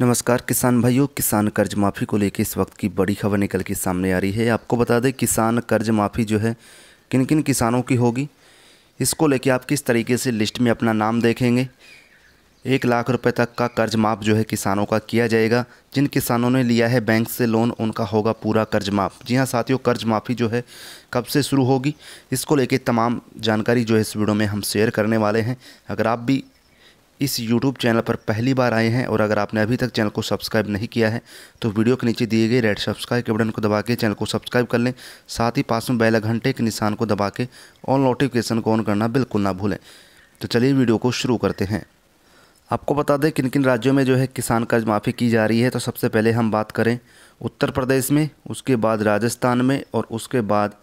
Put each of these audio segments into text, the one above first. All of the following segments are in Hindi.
नमस्कार किसान भाइयों किसान कर्ज माफ़ी को लेकर इस वक्त की बड़ी खबर निकल के सामने आ रही है आपको बता दें किसान कर्ज माफ़ी जो है किन किन किसानों की होगी इसको लेके आप किस तरीके से लिस्ट में अपना नाम देखेंगे एक लाख रुपए तक का कर्ज माफ़ जो है किसानों का किया जाएगा जिन किसानों ने लिया है बैंक से लोन उनका होगा पूरा कर्ज माफ़ जी हाँ साथियों कर्ज माफ़ी जो है कब से शुरू होगी इसको लेके तमाम जानकारी जो है इस वीडियो में हम शेयर करने वाले हैं अगर आप भी इस YouTube चैनल पर पहली बार आए हैं और अगर आपने अभी तक चैनल को सब्सक्राइब नहीं किया है तो वीडियो के नीचे दिए गए रेड सब्सक्राइब के बटन को दबा के चैनल को सब्सक्राइब कर लें साथ ही पास में बेल घंटे के निशान को दबा के ऑल नोटिफिकेशन को ऑन करना बिल्कुल ना भूलें तो चलिए वीडियो को शुरू करते हैं आपको बता दें किन किन राज्यों में जो है किसान कर्ज माफ़ी की जा रही है तो सबसे पहले हम बात करें उत्तर प्रदेश में उसके बाद राजस्थान में और उसके बाद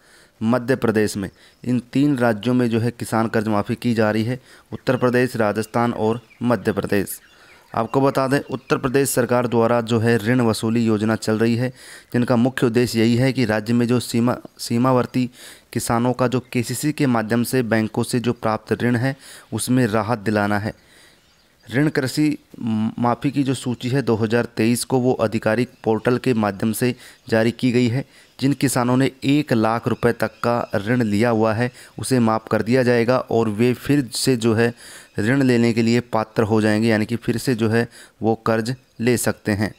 मध्य प्रदेश में इन तीन राज्यों में जो है किसान कर्ज माफ़ी की जा रही है उत्तर प्रदेश राजस्थान और मध्य प्रदेश आपको बता दें उत्तर प्रदेश सरकार द्वारा जो है ऋण वसूली योजना चल रही है जिनका मुख्य उद्देश्य यही है कि राज्य में जो सीमा सीमावर्ती किसानों का जो केसीसी के माध्यम से बैंकों से जो प्राप्त ऋण है उसमें राहत दिलाना है ऋण कृषि माफ़ी की जो सूची है 2023 को वो आधिकारिक पोर्टल के माध्यम से जारी की गई है जिन किसानों ने एक लाख रुपए तक का ऋण लिया हुआ है उसे माफ़ कर दिया जाएगा और वे फिर से जो है ऋण लेने के लिए पात्र हो जाएंगे यानी कि फिर से जो है वो कर्ज ले सकते हैं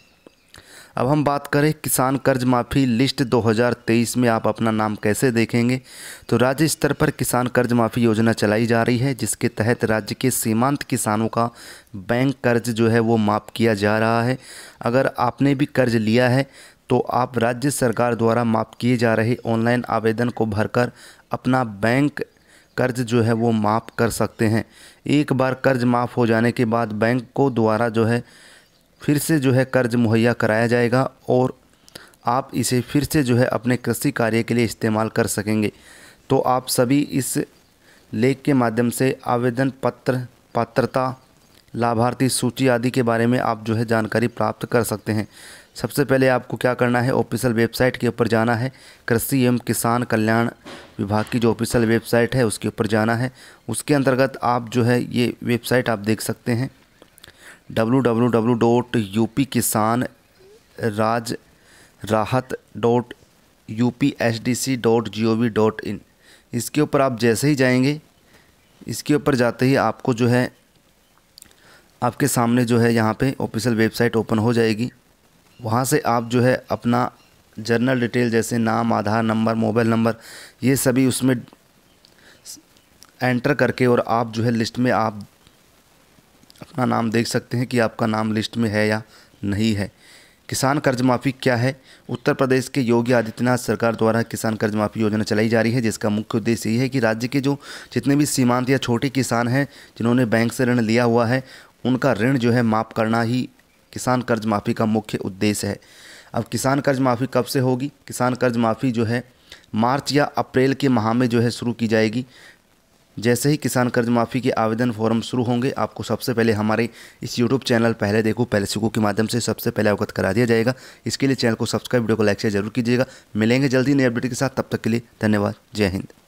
अब हम बात करें किसान कर्ज माफ़ी लिस्ट 2023 में आप अपना नाम कैसे देखेंगे तो राज्य स्तर पर किसान कर्ज माफ़ी योजना चलाई जा रही है जिसके तहत राज्य के सीमांत किसानों का बैंक कर्ज जो है वो माफ़ किया जा रहा है अगर आपने भी कर्ज लिया है तो आप राज्य सरकार द्वारा माफ़ किए जा रहे ऑनलाइन आवेदन को भरकर अपना बैंक कर्ज जो है वो माफ़ कर सकते हैं एक बार कर्ज माफ़ हो जाने के बाद बैंक को द्वारा जो है फिर से जो है कर्ज मुहैया कराया जाएगा और आप इसे फिर से जो है अपने कृषि कार्य के लिए इस्तेमाल कर सकेंगे तो आप सभी इस लेख के माध्यम से आवेदन पत्र पात्रता लाभार्थी सूची आदि के बारे में आप जो है जानकारी प्राप्त कर सकते हैं सबसे पहले आपको क्या करना है ऑफिशियल वेबसाइट के ऊपर जाना है कृषि एवं किसान कल्याण विभाग की जो ऑफिशियल वेबसाइट है उसके ऊपर जाना है उसके अंतर्गत आप जो है ये वेबसाइट आप देख सकते हैं W W W dot U P किसान राज राहत dot U P H D C dot G O V dot in इसके ऊपर आप जैसे ही जाएंगे इसके ऊपर जाते ही आपको जो है आपके सामने जो है यहाँ पे ऑफिशियल वेबसाइट ओपन हो जाएगी वहाँ से आप जो है अपना जर्नल डिटेल जैसे नाम आधार नंबर मोबाइल नंबर ये सभी उसमें एंटर करके और आप जो है लिस्ट में आप अपना नाम देख सकते हैं कि आपका नाम लिस्ट में है या नहीं है किसान कर्ज माफ़ी क्या है उत्तर प्रदेश के योगी आदित्यनाथ सरकार द्वारा किसान कर्ज माफ़ी योजना चलाई जा रही है जिसका मुख्य उद्देश्य ये है कि राज्य के जो जितने भी सीमांत या छोटे किसान हैं जिन्होंने बैंक से ऋण लिया हुआ है उनका ऋण जो है माफ़ करना ही किसान कर्ज माफ़ी का मुख्य उद्देश्य है अब किसान कर्ज माफ़ी कब से होगी किसान कर्ज माफ़ी जो है मार्च या अप्रैल के माह में जो है शुरू की जाएगी जैसे ही किसान कर्ज माफ़ी के आवेदन फॉर्म शुरू होंगे आपको सबसे पहले हमारे इस यूट्यूब चैनल पहले देखो पहले सीखो के माध्यम से सबसे पहले अवगत करा दिया जाएगा इसके लिए चैनल को सब्सक्राइब वीडियो को लाइक शेयर जरूर कीजिएगा मिलेंगे जल्दी नए अपडेट के साथ तब तक के लिए धन्यवाद जय हिंद